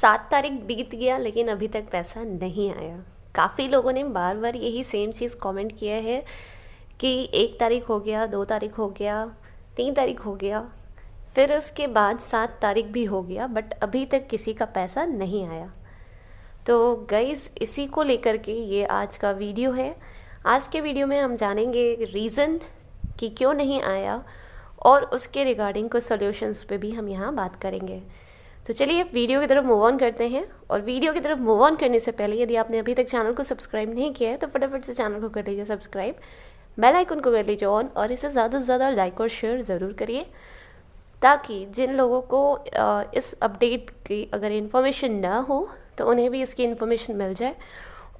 सात तारीख बीत गया लेकिन अभी तक पैसा नहीं आया काफ़ी लोगों ने बार बार यही सेम चीज़ कमेंट किया है कि एक तारीख हो गया दो तारीख हो गया तीन तारीख हो गया फिर उसके बाद सात तारीख भी हो गया बट अभी तक किसी का पैसा नहीं आया तो गईज़ इसी को लेकर के ये आज का वीडियो है आज के वीडियो में हम जानेंगे रीज़न कि क्यों नहीं आया और उसके रिगार्डिंग कुछ सोल्यूशंस पे भी हम यहाँ बात करेंगे तो चलिए वीडियो की तरफ मूव ऑन करते हैं और वीडियो की तरफ मूव ऑन करने से पहले यदि आपने अभी तक चैनल को सब्सक्राइब नहीं किया है तो फटाफट से चैनल को कर लीजिए सब्सक्राइब बेल आइकन को कर लीजिए ऑन और इसे ज़्यादा से ज़्यादा लाइक और शेयर ज़रूर करिए ताकि जिन लोगों को इस अपडेट की अगर इन्फॉर्मेशन ना हो तो उन्हें भी इसकी इन्फॉर्मेशन मिल जाए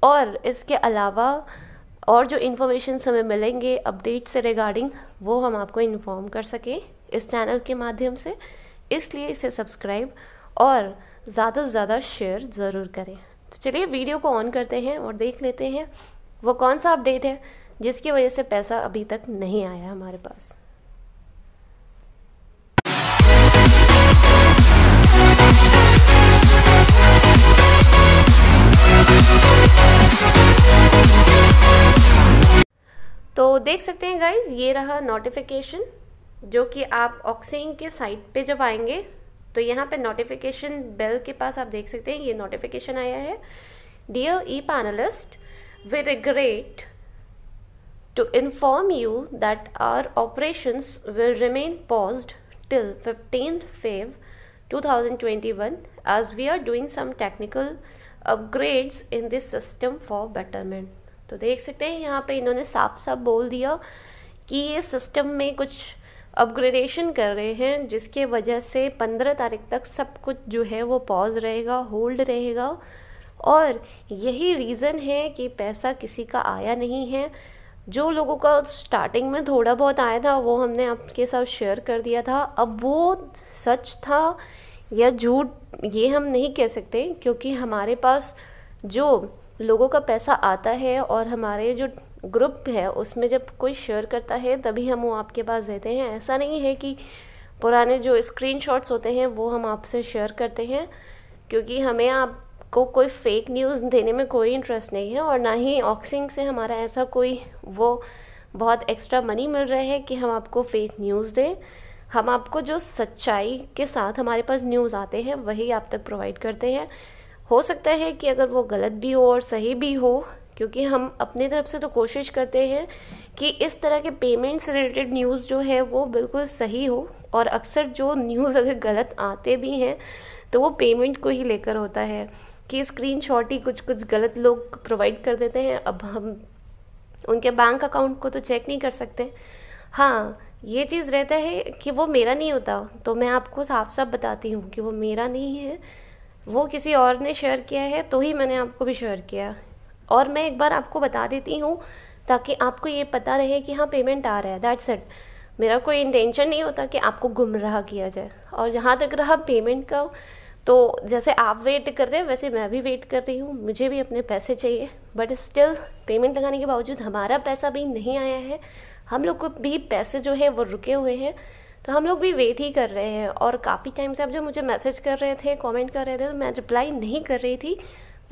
और इसके अलावा और जो इन्फॉर्मेशन हमें मिलेंगे अपडेट से रिगार्डिंग वो हम आपको इन्फॉर्म कर सकें इस चैनल के माध्यम से इसलिए इसे सब्सक्राइब और ज़्यादा से ज़्यादा शेयर ज़रूर करें तो चलिए वीडियो को ऑन करते हैं और देख लेते हैं वो कौन सा अपडेट है जिसकी वजह से पैसा अभी तक नहीं आया हमारे पास तो देख सकते हैं गाइज ये रहा नोटिफिकेशन जो कि आप ऑक्सीन के साइट पे जब आएंगे तो यहाँ पे नोटिफिकेशन बेल के पास आप देख सकते हैं ये नोटिफिकेशन आया है dear e panelist with a great to inform you that our operation will remain paused till fifteen Feb two thousand 2021 as we are doing some technical upgrades in this system for betterment तो देख सकते हैं यहाँ पे इन्होंने साफ साफ बोल दिया कि ये सिस्टम में कुछ अपग्रेडेशन कर रहे हैं जिसके वजह से पंद्रह तारीख तक सब कुछ जो है वो पॉज रहेगा होल्ड रहेगा और यही रीज़न है कि पैसा किसी का आया नहीं है जो लोगों का स्टार्टिंग में थोड़ा बहुत आया था वो हमने आपके साथ शेयर कर दिया था अब वो सच था या झूठ ये हम नहीं कह सकते क्योंकि हमारे पास जो लोगों का पैसा आता है और हमारे जो ग्रुप है उसमें जब कोई शेयर करता है तभी हम वो आपके पास देते हैं ऐसा नहीं है कि पुराने जो स्क्रीन होते हैं वो हम आपसे शेयर करते हैं क्योंकि हमें आपको कोई फेक न्यूज़ देने में कोई इंटरेस्ट नहीं है और ना ही ऑक्सिंग से हमारा ऐसा कोई वो बहुत एक्स्ट्रा मनी मिल रहा है कि हम आपको फेक न्यूज़ दें हम आपको जो सच्चाई के साथ हमारे पास न्यूज़ आते हैं वही आप तक प्रोवाइड करते हैं हो सकता है कि अगर वो गलत भी हो और सही भी हो क्योंकि हम अपनी तरफ से तो कोशिश करते हैं कि इस तरह के पेमेंट्स रिलेटेड न्यूज़ जो है वो बिल्कुल सही हो और अक्सर जो न्यूज़ अगर गलत आते भी हैं तो वो पेमेंट को ही लेकर होता है कि स्क्रीन ही कुछ कुछ गलत लोग प्रोवाइड कर देते हैं अब हम उनके बैंक अकाउंट को तो चेक नहीं कर सकते हाँ ये चीज़ रहता है कि वो मेरा नहीं होता तो मैं आपको साफ साफ बताती हूँ कि वो मेरा नहीं है वो किसी और ने शेयर किया है तो ही मैंने आपको भी शेयर किया और मैं एक बार आपको बता देती हूँ ताकि आपको ये पता रहे कि हाँ पेमेंट आ रहा है दैट्स इट मेरा कोई इंटेंशन नहीं होता कि आपको गुमराह किया जाए और जहाँ तक रहा पेमेंट का तो जैसे आप वेट कर रहे हैं वैसे मैं भी वेट कर रही हूँ मुझे भी अपने पैसे चाहिए बट स्टिल पेमेंट लगाने के बावजूद हमारा पैसा भी नहीं आया है हम लोग को भी पैसे जो है वो रुके हुए हैं तो हम लोग भी वेट ही कर रहे हैं और काफ़ी टाइम से आप जो मुझे मैसेज कर रहे थे कमेंट कर रहे थे तो मैं रिप्लाई नहीं कर रही थी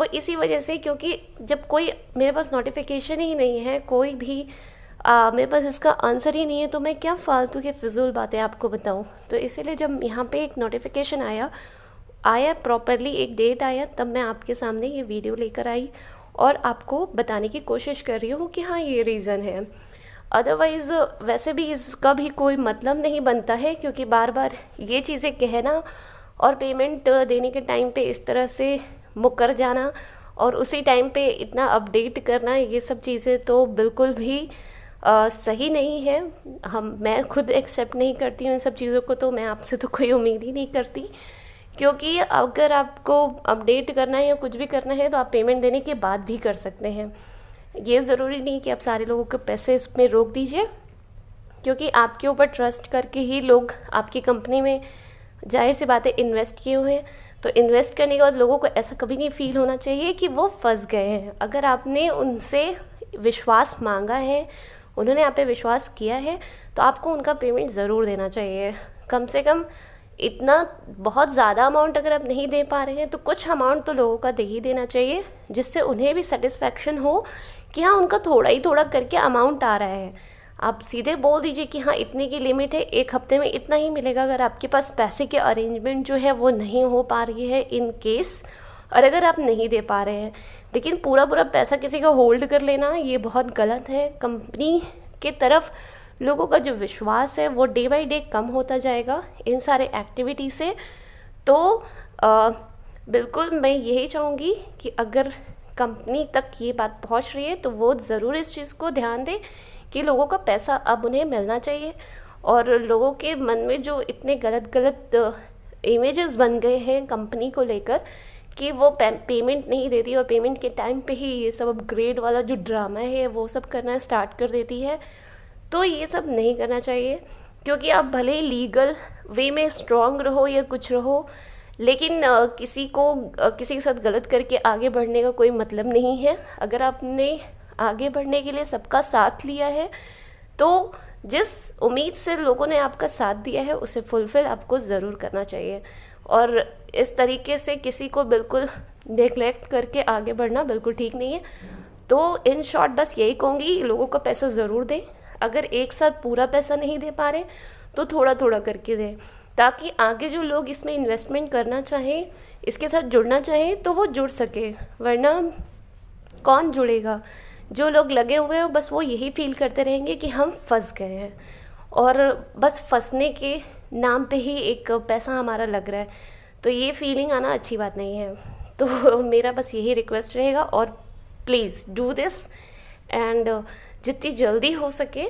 वो इसी वजह से क्योंकि जब कोई मेरे पास नोटिफिकेशन ही नहीं है कोई भी आ, मेरे पास इसका आंसर ही नहीं है तो मैं क्या फालतू के फिजूल बातें आपको बताऊँ तो इसीलिए जब यहाँ पे एक नोटिफिकेशन आया आया प्रॉपरली एक डेट आया तब मैं आपके सामने ये वीडियो लेकर आई और आपको बताने की कोशिश कर रही हूँ कि हाँ ये रीज़न है अदरवाइज़ वैसे भी इसका भी कोई मतलब नहीं बनता है क्योंकि बार बार ये चीज़ें कहना और पेमेंट देने के टाइम पे इस तरह से मुकर जाना और उसी टाइम पे इतना अपडेट करना ये सब चीज़ें तो बिल्कुल भी आ, सही नहीं है हम मैं खुद एक्सेप्ट नहीं करती हूँ इन सब चीज़ों को तो मैं आपसे तो कोई उम्मीद ही नहीं करती क्योंकि अगर आपको अपडेट करना है या कुछ भी करना है तो आप पेमेंट देने के बाद भी कर सकते हैं ये ज़रूरी नहीं कि आप सारे लोगों के पैसे इसमें रोक दीजिए क्योंकि आपके ऊपर ट्रस्ट करके ही लोग आपकी कंपनी में जाहिर सी बातें इन्वेस्ट किए हुए हैं तो इन्वेस्ट करने के बाद लोगों को ऐसा कभी नहीं फील होना चाहिए कि वो फंस गए हैं अगर आपने उनसे विश्वास मांगा है उन्होंने आप पे विश्वास किया है तो आपको उनका पेमेंट ज़रूर देना चाहिए कम से कम इतना बहुत ज़्यादा अमाउंट अगर आप नहीं दे पा रहे हैं तो कुछ अमाउंट तो लोगों का दे ही देना चाहिए जिससे उन्हें भी सेटिस्फैक्शन हो कि हाँ उनका थोड़ा ही थोड़ा करके अमाउंट आ रहा है आप सीधे बोल दीजिए कि हाँ इतने की लिमिट है एक हफ्ते में इतना ही मिलेगा अगर आपके पास पैसे के अरेंजमेंट जो है वो नहीं हो पा रही है इन केस और अगर आप नहीं दे पा रहे हैं लेकिन पूरा पूरा पैसा किसी का होल्ड कर लेना ये बहुत गलत है कंपनी के तरफ लोगों का जो विश्वास है वो डे बाई डे कम होता जाएगा इन सारे एक्टिविटी से तो आ, बिल्कुल मैं यही चाहूँगी कि अगर कंपनी तक ये बात पहुँच रही है तो वो ज़रूर इस चीज़ को ध्यान दें कि लोगों का पैसा अब उन्हें मिलना चाहिए और लोगों के मन में जो इतने गलत गलत इमेजेस बन गए हैं कंपनी को लेकर कि वो पे, पेमेंट नहीं देती और पेमेंट के टाइम पे ही ये सब अपग्रेड वाला जो ड्रामा है वो सब करना स्टार्ट कर देती है तो ये सब नहीं करना चाहिए क्योंकि आप भले ही लीगल वे में स्ट्रॉन्ग रहो या कुछ रहो लेकिन किसी को किसी के साथ गलत करके आगे बढ़ने का कोई मतलब नहीं है अगर आपने आगे बढ़ने के लिए सबका साथ लिया है तो जिस उम्मीद से लोगों ने आपका साथ दिया है उसे फुलफिल आपको ज़रूर करना चाहिए और इस तरीके से किसी को बिल्कुल नेग्लेक्ट करके आगे बढ़ना बिल्कुल ठीक नहीं है तो इन शॉर्ट बस यही कहूँगी लोगों का पैसा ज़रूर दें अगर एक साथ पूरा पैसा नहीं दे पा रहे तो थोड़ा थोड़ा करके दें ताकि आगे जो लोग इसमें इन्वेस्टमेंट करना चाहें इसके साथ जुड़ना चाहें तो वो जुड़ सके वरना कौन जुड़ेगा जो लोग लगे हुए हैं बस वो यही फील करते रहेंगे कि हम फंस गए हैं और बस फंसने के नाम पे ही एक पैसा हमारा लग रहा है तो ये फीलिंग आना अच्छी बात नहीं है तो मेरा बस यही रिक्वेस्ट रहेगा और प्लीज़ डू दिस एंड जितनी जल्दी हो सके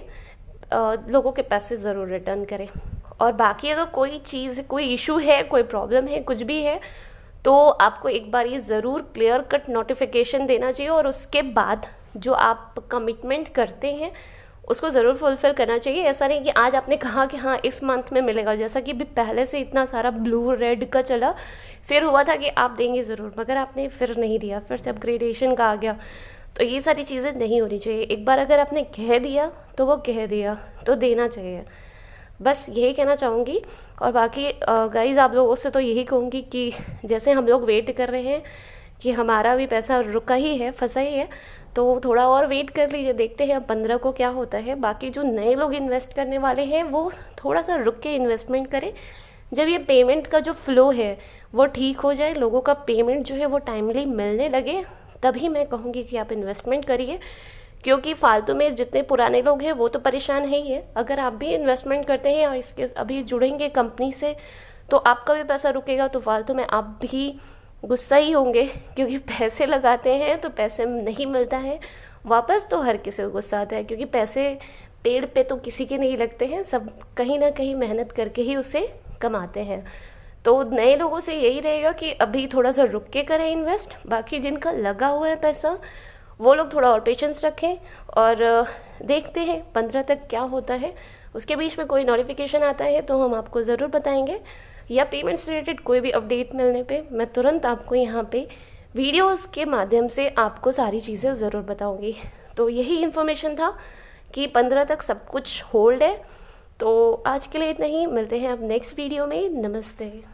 लोगों के पैसे ज़रूर रिटर्न करें और बाकी अगर कोई चीज़ कोई इशू है कोई प्रॉब्लम है कुछ भी है तो आपको एक बार ये ज़रूर क्लियर कट नोटिफिकेशन देना चाहिए और उसके बाद जो आप कमिटमेंट करते हैं उसको ज़रूर फुलफ़िल करना चाहिए ऐसा नहीं कि आज आपने कहा कि हाँ इस मंथ में मिलेगा जैसा कि भी पहले से इतना सारा ब्लू रेड का चला फिर हुआ था कि आप देंगे ज़रूर मगर आपने फिर नहीं दिया फिर से अपग्रेडेशन का आ गया तो ये सारी चीज़ें नहीं होनी चाहिए एक बार अगर आपने कह दिया तो वो कह दिया तो देना चाहिए बस यही कहना चाहूँगी और बाकी गाइज आप लोगों से तो यही कहूँगी कि जैसे हम लोग वेट कर रहे हैं कि हमारा भी पैसा रुका ही है फंसा ही है तो थोड़ा और वेट कर लीजिए देखते हैं अब पंद्रह को क्या होता है बाकी जो नए लोग इन्वेस्ट करने वाले हैं वो थोड़ा सा रुक के इन्वेस्टमेंट करें जब ये पेमेंट का जो फ्लो है वो ठीक हो जाए लोगों का पेमेंट जो है वो टाइमली मिलने लगे तभी मैं कहूँगी कि आप इन्वेस्टमेंट करिए क्योंकि फालतू में जितने पुराने लोग हैं वो तो परेशान है ही है अगर आप भी इन्वेस्टमेंट करते हैं और इसके अभी जुड़ेंगे कंपनी से तो आपका भी पैसा रुकेगा तो फालतू में आप भी गुस्सा ही होंगे क्योंकि पैसे लगाते हैं तो पैसे नहीं मिलता है वापस तो हर किसी को गुस्सा आता है क्योंकि पैसे पेड़ पे तो किसी के नहीं लगते हैं सब कहीं ना कहीं मेहनत करके ही उसे कमाते हैं तो नए लोगों से यही रहेगा कि अभी थोड़ा सा रुक के करें इन्वेस्ट बाकी जिनका लगा हुआ है पैसा वो लोग थोड़ा और पेशेंस रखें और देखते हैं पंद्रह तक क्या होता है उसके बीच में कोई नोटिफिकेशन आता है तो हम आपको ज़रूर बताएंगे या पेमेंट्स रिलेटेड कोई भी अपडेट मिलने पे मैं तुरंत आपको यहाँ पे वीडियोस के माध्यम से आपको सारी चीज़ें ज़रूर बताऊँगी तो यही इन्फॉर्मेशन था कि पंद्रह तक सब कुछ होल्ड है तो आज के लिए इतना ही मिलते हैं अब नेक्स्ट वीडियो में नमस्ते